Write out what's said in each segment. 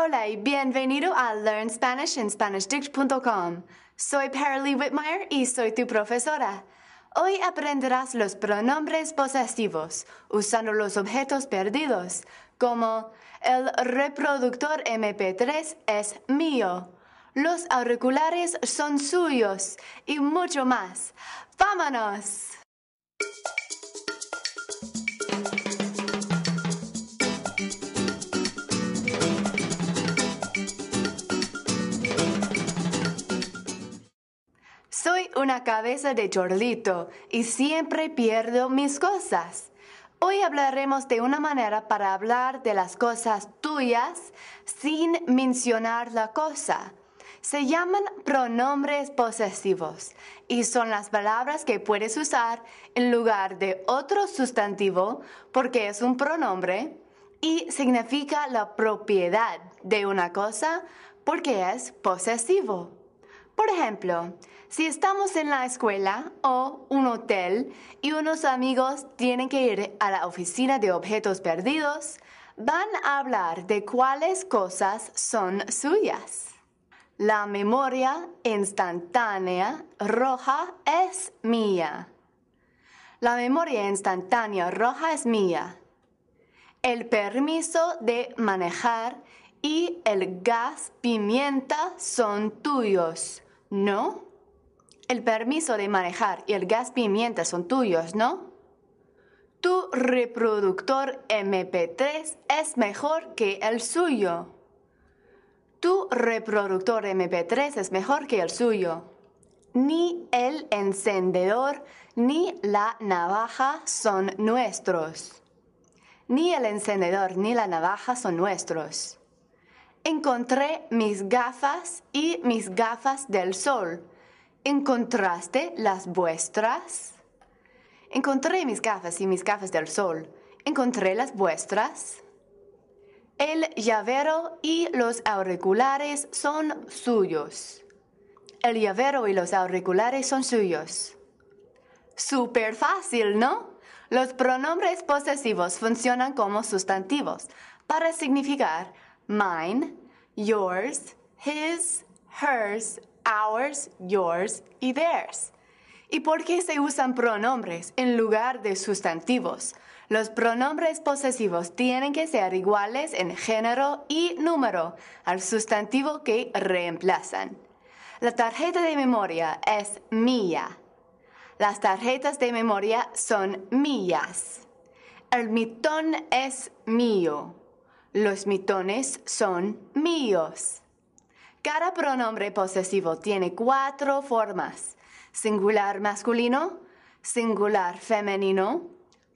Hola y bienvenido a Learn Spanish en SpanishDict.com. Soy Paralee Whitmire y soy tu profesora. Hoy aprenderás los pronombres posesivos usando los objetos perdidos, como el reproductor MP3 es mío, los auriculares son suyos y mucho más. ¡Vámonos! Soy una cabeza de chorlito y siempre pierdo mis cosas. Hoy hablaremos de una manera para hablar de las cosas tuyas sin mencionar la cosa. Se llaman pronombres posesivos y son las palabras que puedes usar en lugar de otro sustantivo porque es un pronombre y significa la propiedad de una cosa porque es posesivo. Por ejemplo, si estamos en la escuela o un hotel y unos amigos tienen que ir a la oficina de objetos perdidos, van a hablar de cuáles cosas son suyas. La memoria instantánea roja es mía. La memoria instantánea roja es mía. El permiso de manejar y el gas pimienta son tuyos. ¿No? El permiso de manejar y el gas pimienta son tuyos, ¿no? Tu reproductor MP3 es mejor que el suyo. Tu reproductor MP3 es mejor que el suyo. Ni el encendedor ni la navaja son nuestros. Ni el encendedor ni la navaja son nuestros encontré mis gafas y mis gafas del sol. ¿Encontraste las vuestras? Encontré mis gafas y mis gafas del sol. ¿Encontré las vuestras? El llavero y los auriculares son suyos. El llavero y los auriculares son suyos. Súper fácil, ¿no? Los pronombres posesivos funcionan como sustantivos para significar mine, yours, his, hers, ours, yours y theirs. ¿Y por qué se usan pronombres en lugar de sustantivos? Los pronombres posesivos tienen que ser iguales en género y número al sustantivo que reemplazan. La tarjeta de memoria es mía. Las tarjetas de memoria son mías. El mitón es mío. Los mitones son míos. Cada pronombre posesivo tiene cuatro formas. Singular masculino, singular femenino,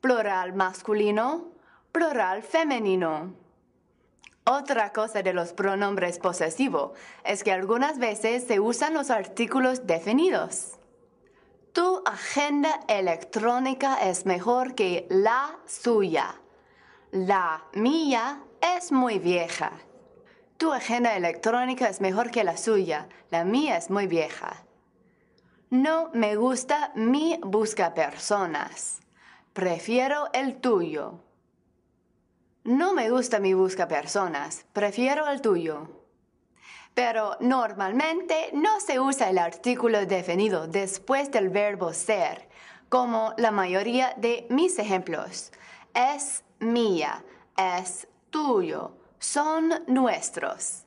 plural masculino, plural femenino. Otra cosa de los pronombres posesivos es que algunas veces se usan los artículos definidos. Tu agenda electrónica es mejor que la suya. La mía es muy vieja. Tu agenda electrónica es mejor que la suya. La mía es muy vieja. No me gusta mi busca personas. Prefiero el tuyo. No me gusta mi busca personas. Prefiero el tuyo. Pero normalmente no se usa el artículo definido después del verbo ser, como la mayoría de mis ejemplos. Es mía, es tuyo, son nuestros.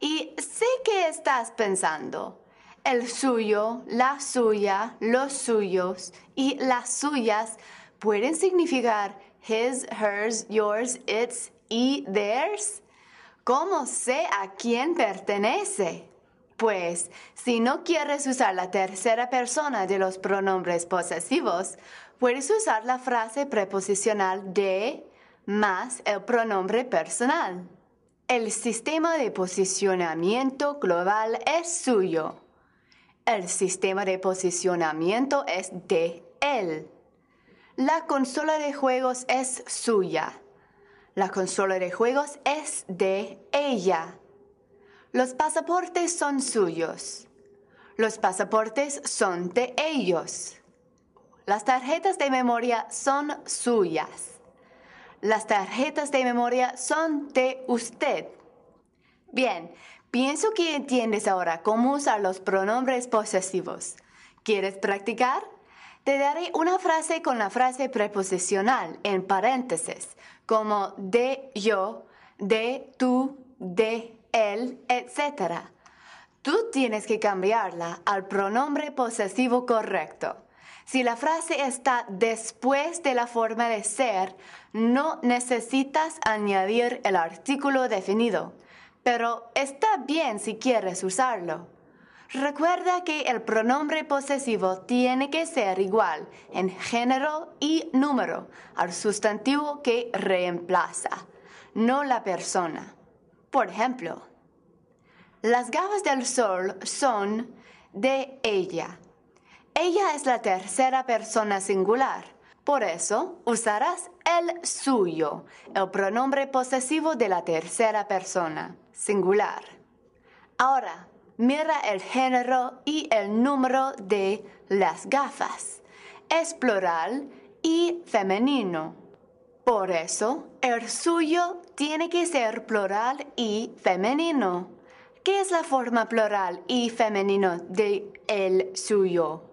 Y sé que estás pensando, el suyo, la suya, los suyos y las suyas pueden significar his, hers, yours, its y theirs. ¿Cómo sé a quién pertenece? Pues, si no quieres usar la tercera persona de los pronombres posesivos, puedes usar la frase preposicional de, más el pronombre personal. El sistema de posicionamiento global es suyo. El sistema de posicionamiento es de él. La consola de juegos es suya. La consola de juegos es de ella. Los pasaportes son suyos. Los pasaportes son de ellos. Las tarjetas de memoria son suyas. Las tarjetas de memoria son de usted. Bien, pienso que entiendes ahora cómo usar los pronombres posesivos. ¿Quieres practicar? Te daré una frase con la frase preposicional en paréntesis, como de yo, de tú, de él, etc. Tú tienes que cambiarla al pronombre posesivo correcto. Si la frase está después de la forma de ser, no necesitas añadir el artículo definido, pero está bien si quieres usarlo. Recuerda que el pronombre posesivo tiene que ser igual en género y número al sustantivo que reemplaza, no la persona. Por ejemplo, las gafas del sol son de ella ella es la tercera persona singular. Por eso usarás el suyo, el pronombre posesivo de la tercera persona singular. Ahora, mira el género y el número de las gafas. Es plural y femenino. Por eso, el suyo tiene que ser plural y femenino. ¿Qué es la forma plural y femenino de el suyo?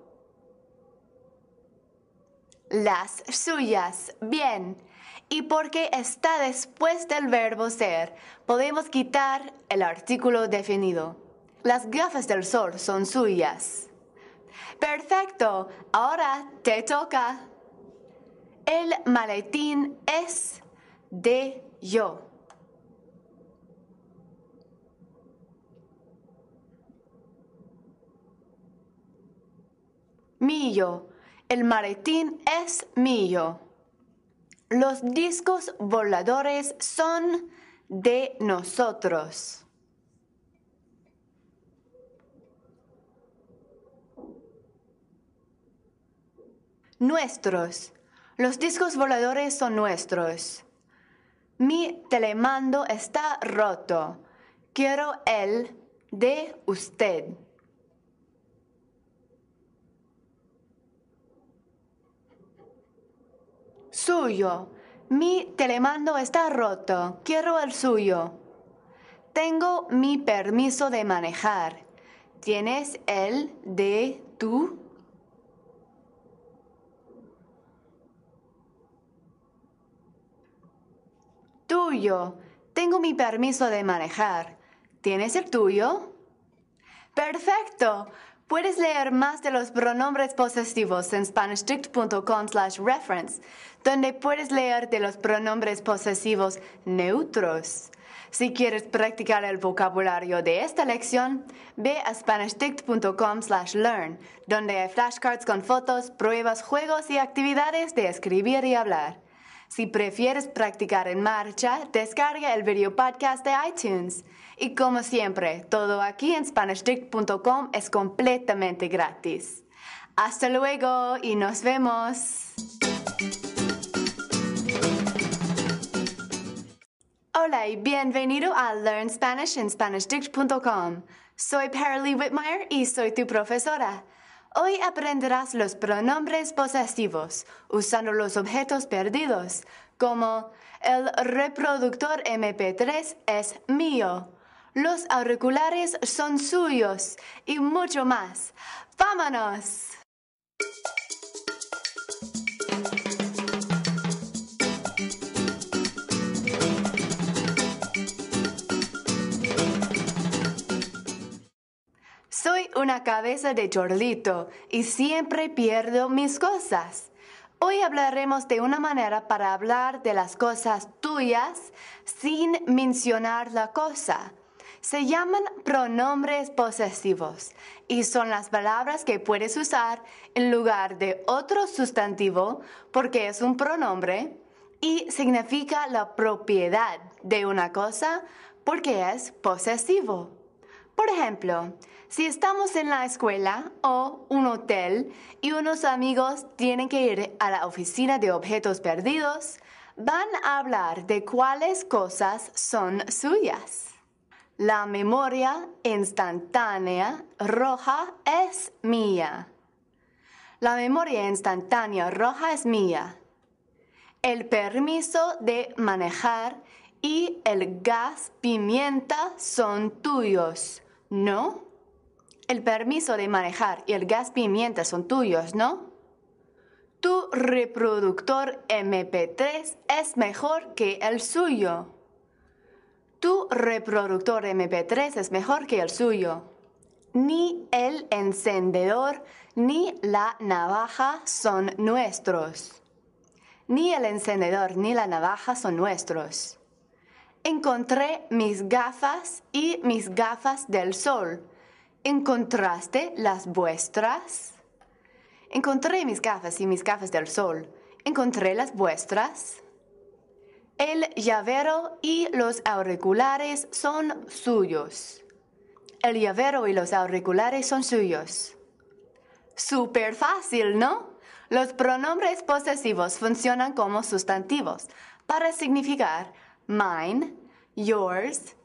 las suyas. Bien. Y porque está después del verbo ser, podemos quitar el artículo definido. Las gafas del sol son suyas. Perfecto. Ahora te toca. El maletín es de yo. Mi el maletín es mío. Los discos voladores son de nosotros. Nuestros. Los discos voladores son nuestros. Mi telemando está roto. Quiero el de usted. Suyo. Mi telemando está roto. Quiero el suyo. Tengo mi permiso de manejar. ¿Tienes el de tú? Tuyo. Tengo mi permiso de manejar. ¿Tienes el tuyo? Perfecto. Puedes leer más de los pronombres posesivos en spanishdict.com slash reference, donde puedes leer de los pronombres posesivos neutros. Si quieres practicar el vocabulario de esta lección, ve a spanishdict.com slash learn, donde hay flashcards con fotos, pruebas, juegos y actividades de escribir y hablar. Si prefieres practicar en marcha, descarga el video podcast de iTunes y como siempre, todo aquí en SpanishDict.com es completamente gratis. Hasta luego y nos vemos. Hola y bienvenido a Learn Spanish en SpanishDict.com. Soy Paralee Whitmire y soy tu profesora. Hoy aprenderás los pronombres posesivos usando los objetos perdidos, como el reproductor MP3 es mío los auriculares son suyos y mucho más. ¡Vámonos! Soy una cabeza de chorlito y siempre pierdo mis cosas. Hoy hablaremos de una manera para hablar de las cosas tuyas sin mencionar la cosa se llaman pronombres posesivos y son las palabras que puedes usar en lugar de otro sustantivo porque es un pronombre y significa la propiedad de una cosa porque es posesivo. Por ejemplo, si estamos en la escuela o un hotel y unos amigos tienen que ir a la oficina de objetos perdidos, van a hablar de cuáles cosas son suyas. La memoria instantánea roja es mía. La memoria instantánea roja es mía. El permiso de manejar y el gas pimienta son tuyos, ¿no? El permiso de manejar y el gas pimienta son tuyos, ¿no? Tu reproductor MP3 es mejor que el suyo. Tu reproductor MP3 es mejor que el suyo. Ni el encendedor ni la navaja son nuestros. Ni el encendedor ni la navaja son nuestros. Encontré mis gafas y mis gafas del sol. ¿Encontraste las vuestras? Encontré mis gafas y mis gafas del sol. ¿Encontré las vuestras? El llavero y los auriculares son suyos. El llavero y los auriculares son suyos. Súper fácil, ¿no? Los pronombres posesivos funcionan como sustantivos para significar mine, yours,